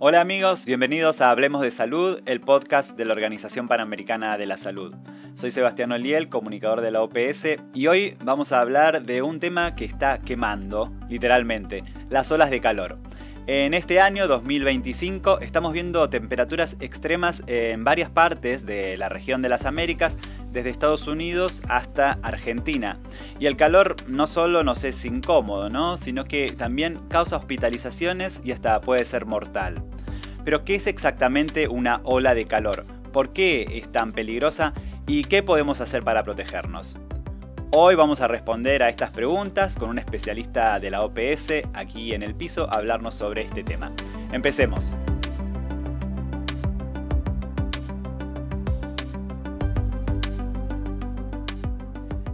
Hola amigos, bienvenidos a Hablemos de Salud, el podcast de la Organización Panamericana de la Salud. Soy Sebastián Oliel, comunicador de la OPS, y hoy vamos a hablar de un tema que está quemando, literalmente, las olas de calor. En este año 2025 estamos viendo temperaturas extremas en varias partes de la región de las Américas, desde Estados Unidos hasta Argentina. Y el calor no solo nos es incómodo, ¿no? sino que también causa hospitalizaciones y hasta puede ser mortal. Pero ¿qué es exactamente una ola de calor? ¿Por qué es tan peligrosa? ¿Y qué podemos hacer para protegernos? Hoy vamos a responder a estas preguntas con un especialista de la OPS aquí en el piso a hablarnos sobre este tema. Empecemos.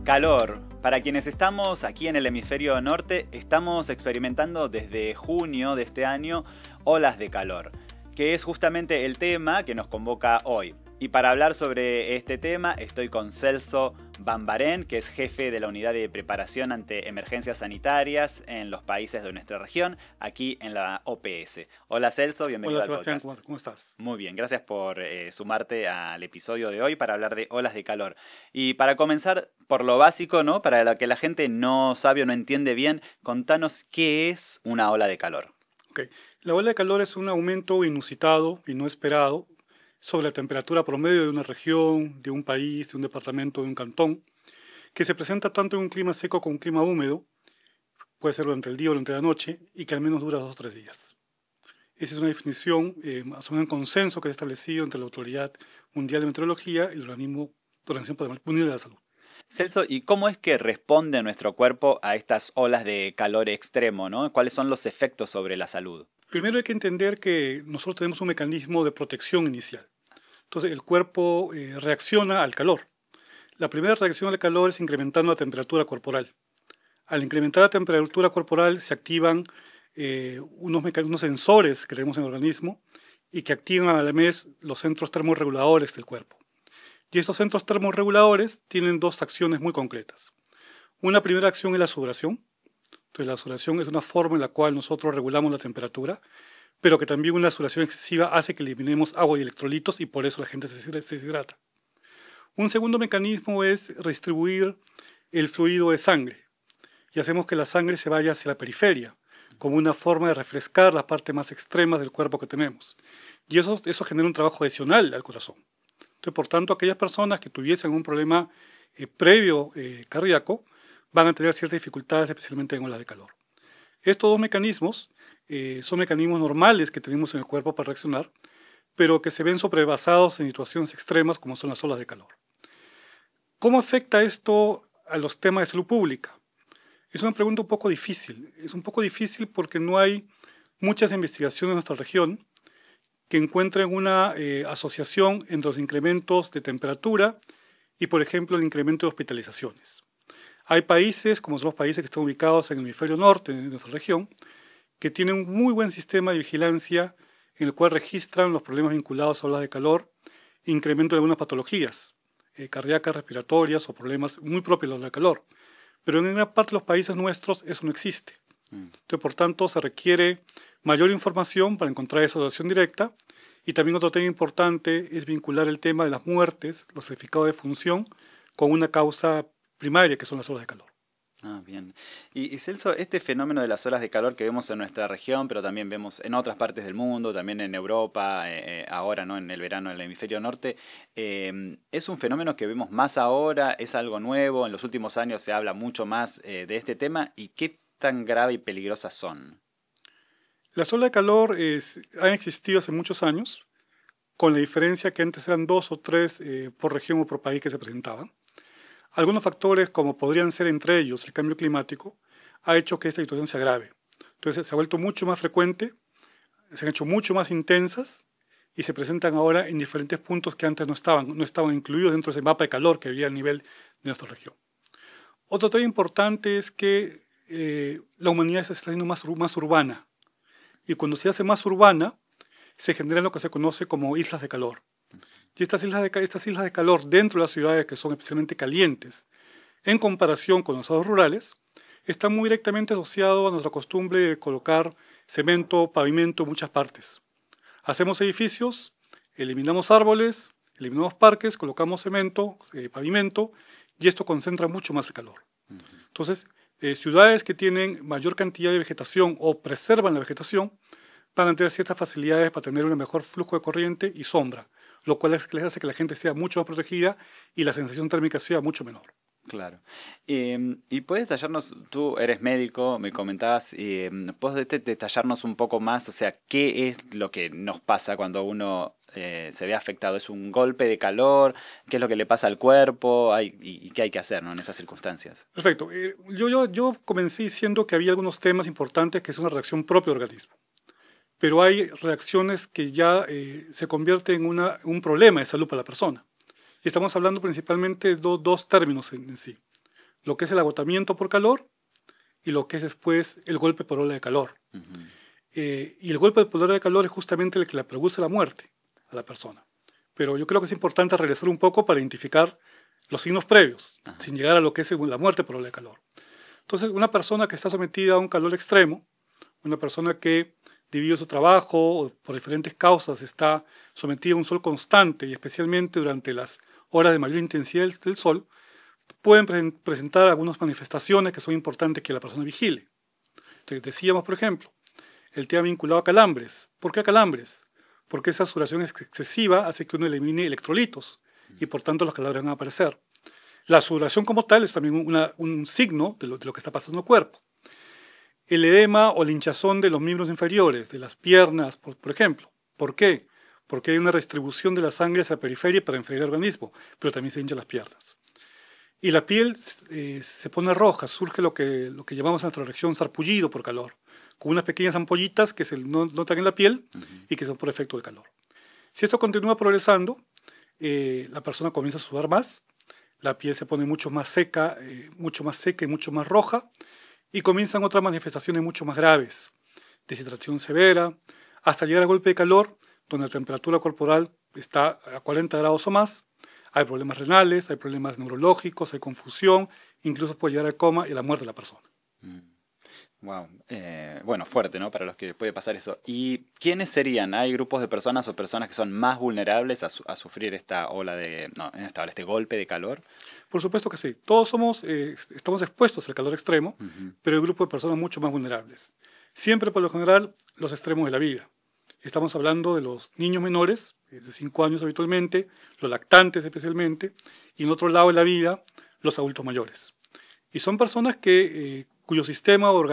Calor. Para quienes estamos aquí en el hemisferio norte, estamos experimentando desde junio de este año olas de calor, que es justamente el tema que nos convoca hoy. Y para hablar sobre este tema estoy con Celso Van que es jefe de la unidad de preparación ante emergencias sanitarias en los países de nuestra región, aquí en la OPS. Hola Celso, bienvenido Hola, Sebastián, ¿cómo estás? Muy bien, gracias por eh, sumarte al episodio de hoy para hablar de olas de calor. Y para comenzar por lo básico, ¿no? Para lo que la gente no sabe o no entiende bien, contanos qué es una ola de calor. Okay. La ola de calor es un aumento inusitado y no esperado sobre la temperatura promedio de una región, de un país, de un departamento, de un cantón, que se presenta tanto en un clima seco como en un clima húmedo, puede ser durante el día o durante la noche, y que al menos dura dos o tres días. Esa es una definición, es eh, un consenso que se ha establecido entre la Autoridad Mundial de Meteorología y el organismo Organización Mundial de la Salud. Celso, ¿y cómo es que responde nuestro cuerpo a estas olas de calor extremo? ¿no? ¿Cuáles son los efectos sobre la salud? Primero hay que entender que nosotros tenemos un mecanismo de protección inicial. Entonces el cuerpo eh, reacciona al calor. La primera reacción al calor es incrementando la temperatura corporal. Al incrementar la temperatura corporal se activan eh, unos, unos sensores que tenemos en el organismo y que activan a la los centros termorreguladores del cuerpo. Y estos centros termorreguladores tienen dos acciones muy concretas. Una primera acción es la sudoración. Entonces la sudoración es una forma en la cual nosotros regulamos la temperatura pero que también una sudoración excesiva hace que eliminemos agua y electrolitos y por eso la gente se deshidrata. Un segundo mecanismo es redistribuir el fluido de sangre y hacemos que la sangre se vaya hacia la periferia, como una forma de refrescar la parte más extrema del cuerpo que tenemos. Y eso, eso genera un trabajo adicional al corazón. Entonces, por tanto, aquellas personas que tuviesen un problema eh, previo eh, cardíaco van a tener ciertas dificultades, especialmente en olas de calor. Estos dos mecanismos eh, son mecanismos normales que tenemos en el cuerpo para reaccionar, pero que se ven sobrebasados en situaciones extremas como son las olas de calor. ¿Cómo afecta esto a los temas de salud pública? Es una pregunta un poco difícil. Es un poco difícil porque no hay muchas investigaciones en nuestra región que encuentren una eh, asociación entre los incrementos de temperatura y, por ejemplo, el incremento de hospitalizaciones. Hay países, como son los países que están ubicados en el hemisferio norte de nuestra región, que tiene un muy buen sistema de vigilancia en el cual registran los problemas vinculados a olas de calor, incremento de algunas patologías eh, cardíacas, respiratorias o problemas muy propios de la calor. Pero en gran parte de los países nuestros eso no existe. Mm. Entonces, por tanto, se requiere mayor información para encontrar esa relación directa. Y también otro tema importante es vincular el tema de las muertes, los certificados de función, con una causa primaria, que son las olas de calor. Ah, bien. Y, Celso, este fenómeno de las olas de calor que vemos en nuestra región, pero también vemos en otras partes del mundo, también en Europa, eh, eh, ahora, ¿no? En el verano en el hemisferio norte, em, ¿es un fenómeno que vemos más ahora? ¿Es algo nuevo? En los últimos años se habla mucho más eh, de este tema. ¿Y qué tan grave y peligrosas son? Las olas de calor han existido hace muchos años, con la diferencia que antes eran dos o tres por región o por país que se presentaban. Algunos factores, como podrían ser entre ellos el cambio climático, ha hecho que esta situación se agrave. Entonces se ha vuelto mucho más frecuente, se han hecho mucho más intensas y se presentan ahora en diferentes puntos que antes no estaban, no estaban incluidos dentro de ese mapa de calor que había a nivel de nuestra región. Otro tema importante es que eh, la humanidad se está haciendo más, más urbana y cuando se hace más urbana se generan lo que se conoce como islas de calor. Y estas islas, de, calor dentro de las ciudades que son especialmente calientes, en comparación con los estados rurales, están muy directamente asociado a nuestra costumbre de colocar cemento, pavimento en muchas partes. Hacemos edificios, eliminamos árboles, eliminamos parques, colocamos cemento, eh, pavimento, y esto concentra mucho más el calor. Entonces, eh, ciudades que tienen mayor cantidad de vegetación o preservan la vegetación van a tener ciertas facilidades para tener un mejor flujo de corriente y sombra lo cual les hace que la gente sea mucho más protegida y la sensación térmica sea mucho menor. Claro. y puedes detallarnos, tú eres médico, me comentabas, ¿puedes detallarnos un poco más? O sea, ¿qué es lo que nos pasa cuando uno eh, se ve afectado? ¿Es un golpe de calor? ¿Qué es lo que le pasa al cuerpo? y, qué hay que hacer en esas circunstancias? Perfecto. Eh, yo, yo, yo comencé diciendo que había algunos temas importantes que es una reacción propio organismo pero hay reacciones que ya eh, se convierten en un problema de salud para la persona. Y estamos hablando principalmente de dos términos en, sí, lo que es el agotamiento por calor y lo que es después el golpe por ola de calor. Eh, y el golpe por ola de calor es justamente el que le produce la muerte a la persona. Pero yo creo que es importante regresar un poco para identificar los signos previos, sin llegar a lo que es la muerte por ola de calor. Entonces, una persona que está sometida a un calor extremo, una persona que debido a su trabajo o por diferentes causas está sometido a un sol constante y especialmente durante las horas de mayor intensidad del sol, pueden presentar algunas manifestaciones que son importantes que la persona vigile. Entonces, decíamos, por ejemplo, el tema vinculado a calambres. ¿Por qué a calambres? Porque esa sudoración excesiva hace que uno elimine electrolitos y por tanto los calambres van a aparecer. La sudoración como tal es también un signo de lo que está pasando en el cuerpo el edema o la hinchazón de los miembros inferiores, de las piernas, por, ejemplo. ¿Por qué? Porque hay una redistribución de la sangre hacia la periferia para enfriar el organismo, pero también se hincha las piernas. Y la piel eh, se pone roja, surge lo que, lo que llamamos en nuestra región sarpullido por calor, con unas pequeñas ampollitas que se notan en la piel y que son por efecto del calor. Si esto continúa progresando, eh, la persona comienza a sudar más, la piel se pone mucho más seca, eh, mucho más seca y mucho más roja, y comienzan otras manifestaciones mucho más graves, deshidratación severa, hasta llegar al golpe de calor, donde la temperatura corporal está a 40 grados o más, hay problemas renales, hay problemas neurológicos, hay confusión, incluso puede llegar al coma y a la muerte de la persona. Mm. Eh, bueno, fuerte, ¿no? Para los que puede pasar eso. ¿Y quiénes serían? ¿Hay grupos de personas o personas que son más vulnerables a, sufrir esta ola de. No, esta, este golpe de calor? Por supuesto que sí. Todos somos, eh, estamos expuestos al calor extremo, pero hay grupos de personas mucho más vulnerables. Siempre, por lo general, los extremos de la vida. Estamos hablando de los niños menores, de 5 años habitualmente, los lactantes especialmente, y en otro lado de la vida, los adultos mayores. Y son personas que eh, cuyo sistema o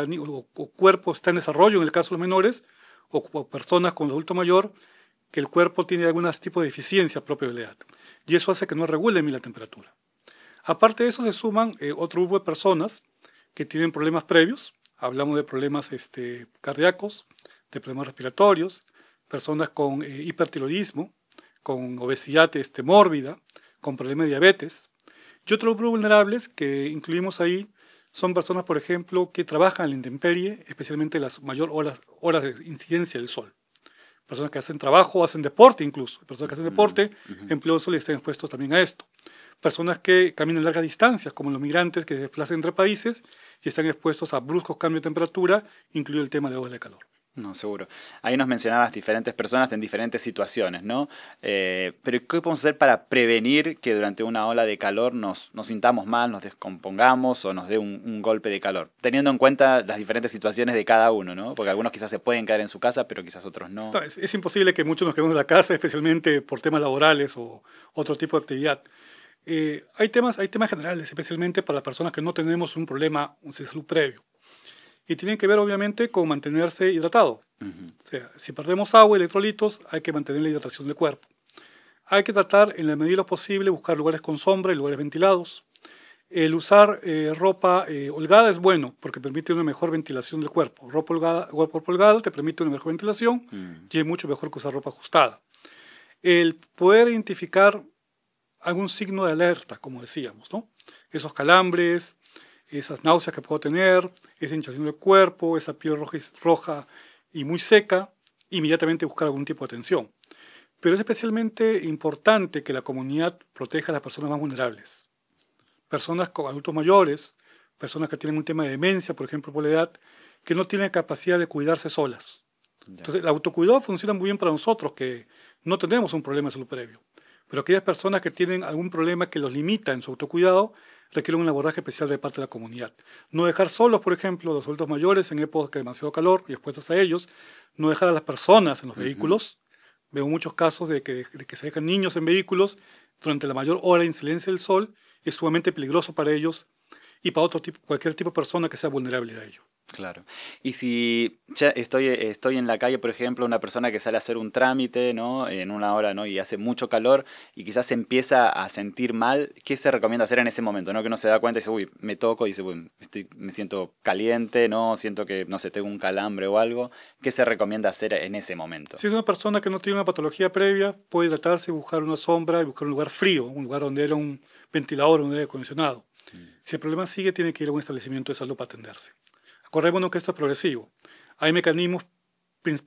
cuerpo está en desarrollo en el caso de los menores, o, personas con adulto mayor, que el cuerpo tiene algún tipo de deficiencia propia de la edad. Y eso hace que no regule bien la temperatura. Aparte de eso se suman eh, otro grupo de personas que tienen problemas previos. Hablamos de problemas este, cardíacos, de problemas respiratorios, personas con eh, hipertiroidismo, con obesidad este, mórbida, con problemas de diabetes. Y otro grupo vulnerables que incluimos ahí son personas, por ejemplo, que trabajan en la intemperie, especialmente las mayor horas, de incidencia del sol. Personas que hacen trabajo, hacen deporte incluso. Personas que hacen deporte, empleos empleo sol y están expuestos también a esto. Personas que caminan largas distancias, como los migrantes que se desplazan entre países y están expuestos a bruscos cambios de temperatura, incluido el tema de olas de calor. No, seguro. Ahí nos mencionabas diferentes personas en diferentes situaciones, ¿no? Eh, pero ¿qué podemos hacer para prevenir que durante una ola de calor nos, sintamos mal, nos descompongamos o nos dé un, golpe de calor? Teniendo en cuenta las diferentes situaciones de cada uno, ¿no? Porque algunos quizás se pueden quedar en su casa, pero quizás otros no. es, imposible que muchos nos quedemos en la casa, especialmente por temas laborales o otro tipo de actividad. Eh, hay, temas, hay temas generales, especialmente para las personas que no tenemos un problema de salud previo y tienen que ver obviamente con mantenerse hidratado. O sea, si perdemos agua, electrolitos, hay que mantener la hidratación del cuerpo. Hay que tratar en la medida posible buscar lugares con sombra y lugares ventilados. El usar eh, ropa eh, holgada es bueno porque permite una mejor ventilación del cuerpo. Ropa holgada, ropa te permite una mejor ventilación mm. y es mucho mejor que usar ropa ajustada. El poder identificar algún signo de alerta, como decíamos, ¿no? Esos calambres, esas náuseas que puedo tener, esa hinchazón del cuerpo, esa piel roja, roja y muy seca, inmediatamente buscar algún tipo de atención. Pero es especialmente importante que la comunidad proteja a las personas más vulnerables. Personas con adultos mayores, personas que tienen un tema de demencia, por ejemplo, por la edad, que no tienen capacidad de cuidarse solas. Entonces, el autocuidado funciona muy bien para nosotros, que no tenemos un problema de salud previo. Pero aquellas personas que tienen algún problema que los limita en su autocuidado, requiere un abordaje especial de parte de la comunidad. No dejar solos, por ejemplo, los adultos mayores en épocas de demasiado calor y expuestos a ellos. No dejar a las personas en los vehículos. Veo muchos casos de que, se dejan niños en vehículos durante la mayor hora en silencio del sol. Es sumamente peligroso para ellos y para otro tipo, cualquier tipo de persona que sea vulnerable a ello. Claro. Y si estoy, estoy en la calle, por ejemplo, una persona que sale a hacer un trámite, ¿no? En una hora, ¿no? Y hace mucho calor y quizás se empieza a sentir mal, ¿qué se recomienda hacer en ese momento, ¿no? Que no se da cuenta y dice, uy, me toco y dice, me siento caliente, ¿no? Siento que, no sé, tengo un calambre o algo. ¿Qué se recomienda hacer en ese momento? Si es una persona que no tiene una patología previa, puede tratarse, buscar una sombra y buscar un lugar frío, un lugar donde era un ventilador, un aire acondicionado. Mm. Si el problema sigue, tiene que ir a un establecimiento de salud para atenderse. Corremos esto es progresivo. Hay mecanismos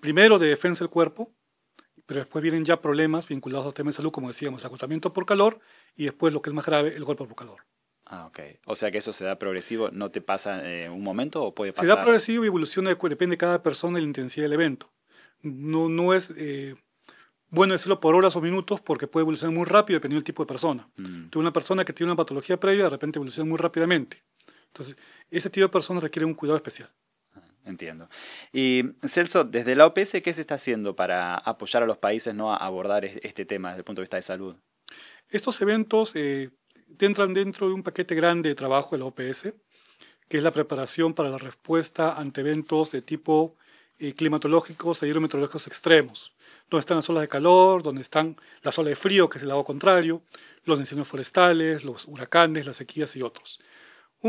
primero de defensa del cuerpo, pero después vienen ya problemas vinculados al tema de salud, como decíamos, agotamiento por calor y después lo que es más grave, el golpe por calor. Ah, ok. O sea que eso se da progresivo, ¿no te pasa en eh, un momento o puede pasar? Se da progresivo y evoluciona, depende de cada persona y la intensidad del evento. No, no es eh, bueno decirlo por horas o minutos porque puede evolucionar muy rápido dependiendo del tipo de persona. Mm. una persona que tiene una patología previa de repente evoluciona muy rápidamente. Entonces, ese tipo de personas requiere un cuidado especial. Ah, entiendo. Y Celso, desde la OPS, ¿qué se está haciendo para apoyar a los países ¿no? a abordar este tema desde el punto de vista de salud? Estos eventos eh, entran dentro de un paquete grande de trabajo de la OPS, que es la preparación para la respuesta ante eventos de tipo eh, climatológicos e hidrometeorológicos extremos, donde están las olas de calor, donde están las olas de frío, que es el lado contrario, los incendios forestales, los huracanes, las sequías y otros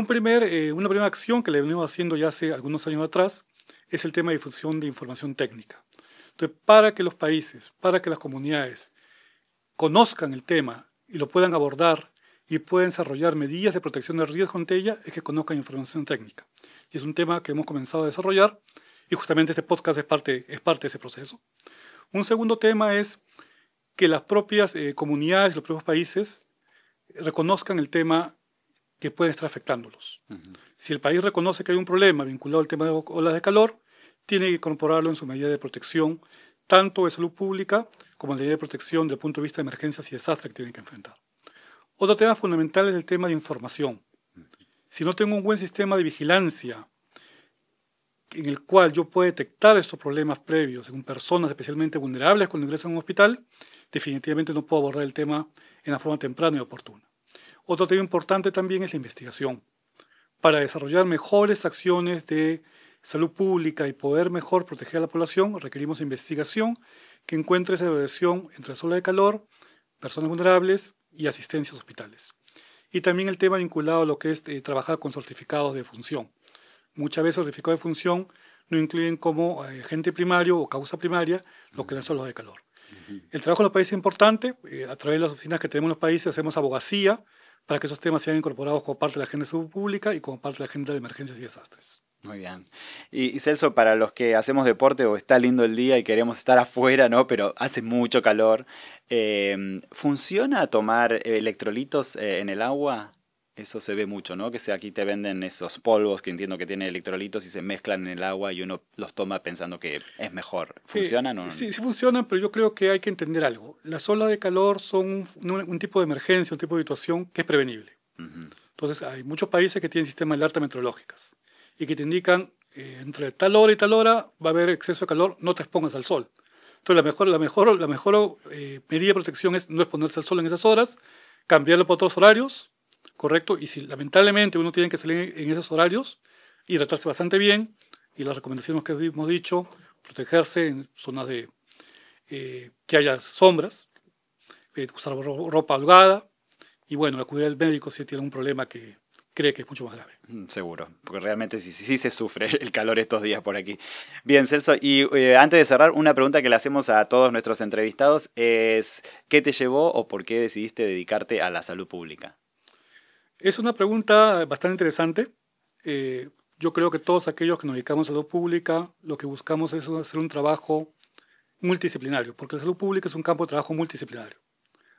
primer, eh, una primera acción que le venimos haciendo ya hace algunos años atrás es el tema de difusión de información técnica. Entonces, para que los países, para que las comunidades conozcan el tema y lo puedan abordar y puedan desarrollar medidas de protección de riesgo ante ella, es que conozcan información técnica. Y es un tema que hemos comenzado a desarrollar y justamente este podcast es parte, es parte de ese proceso. Un segundo tema es que las propias eh, comunidades, los propios países reconozcan el tema que puede estar afectándolos. Si el país reconoce que hay un problema vinculado al tema de olas de calor, tiene que incorporarlo en su medida de protección, tanto de salud pública como en la medida de protección desde el punto de vista de emergencias y desastres que tienen que enfrentar. Otro tema fundamental es el tema de información. Si no tengo un buen sistema de vigilancia en el cual yo pueda detectar estos problemas previos en personas especialmente vulnerables cuando ingresan a un hospital, definitivamente no puedo abordar el tema en la forma temprana y oportuna. Otro tema importante también es la investigación. Para desarrollar mejores acciones de salud pública y poder mejor proteger a la población, requerimos investigación que encuentre esa relación entre la de calor, personas vulnerables y asistencias hospitales. Y también el tema vinculado a lo que es eh, trabajar con certificados de función. Muchas veces certificados de función no incluyen como eh, agente primario o causa primaria lo que es la sola de calor. El trabajo en los países es importante. Eh, a través de las oficinas que tenemos en los países hacemos abogacía para que esos temas sean incorporados como parte de la agenda de salud pública y como parte de la agenda de emergencias y desastres. Muy bien. Y, Celso, para los que hacemos deporte o está lindo el día y queremos estar afuera, ¿no? Pero hace mucho calor. Eh, ¿Funciona tomar electrolitos eh, en el agua? Eso se ve mucho, ¿no? Que sea, aquí te venden esos polvos que entiendo que tienen electrolitos y se mezclan en el agua y uno los toma pensando que es mejor. ¿Funcionan o no? Sí, funcionan, pero yo creo que hay que entender algo. Las olas de calor son un, tipo de emergencia, un tipo de situación que es prevenible. Entonces, hay muchos países que tienen sistemas de alerta meteorológicas y que te indican eh, entre tal hora y tal hora va a haber exceso de calor, no te expongas al sol. Entonces, la mejor, la mejor, la mejor eh, medida de protección es no exponerse al sol en esas horas, cambiarlo por otros horarios correcto. Y si lamentablemente uno tiene que salir en esos horarios, y retrasarse bastante bien y las recomendaciones que hemos dicho, protegerse en zonas de eh, que haya sombras, eh, usar ropa holgada y bueno, acudir al médico si tiene un problema que cree que es mucho más grave. Mm, seguro, porque realmente sí, se sufre el calor estos días por aquí. Bien, Celso, y eh, antes de cerrar, una pregunta que le hacemos a todos nuestros entrevistados es, ¿qué te llevó o por qué decidiste dedicarte a la salud pública? Es una pregunta bastante interesante. Eh, yo creo que todos aquellos que nos dedicamos a salud pública, lo que buscamos es hacer un trabajo multidisciplinario, porque la salud pública es un campo de trabajo multidisciplinario.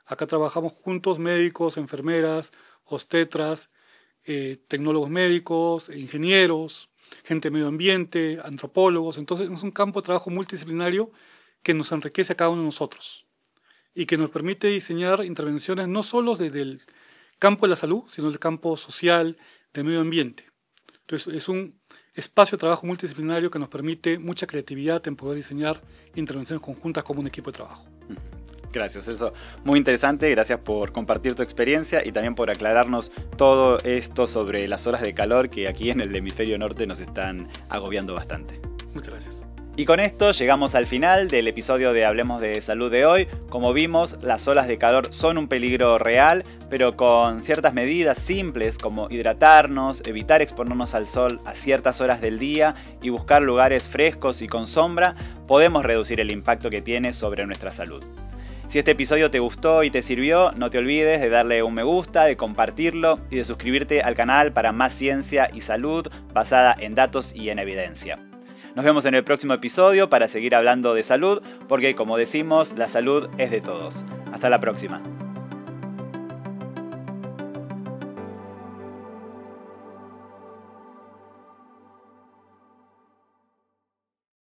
Acá trabajamos juntos médicos, enfermeras, obstetras, eh, tecnólogos médicos, ingenieros, gente de medio ambiente, antropólogos. Entonces es un campo de trabajo multidisciplinario que nos enriquece a cada uno de nosotros y que nos permite diseñar intervenciones no solo desde el campo de la salud, sino el campo social, de medio ambiente. Entonces, es un espacio de trabajo multidisciplinario que nos permite mucha creatividad en poder diseñar intervenciones conjuntas como un equipo de trabajo. Gracias, eso muy interesante. Gracias por compartir tu experiencia y también por aclararnos todo esto sobre las horas de calor que aquí en el hemisferio norte nos están agobiando bastante. Muchas gracias. Y con esto llegamos al final del episodio de Hablemos de Salud de hoy. Como vimos, las olas de calor son un peligro real, pero con ciertas medidas simples como hidratarnos, evitar exponernos al sol a ciertas horas del día y buscar lugares frescos y con sombra, podemos reducir el impacto que tiene sobre nuestra salud. Si este episodio te gustó y te sirvió, no te olvides de darle un me gusta, de compartirlo y de suscribirte al canal para más ciencia y salud basada en datos y en evidencia. Nos vemos en el próximo episodio para seguir hablando de salud, porque como decimos, la salud es de todos. Hasta la próxima.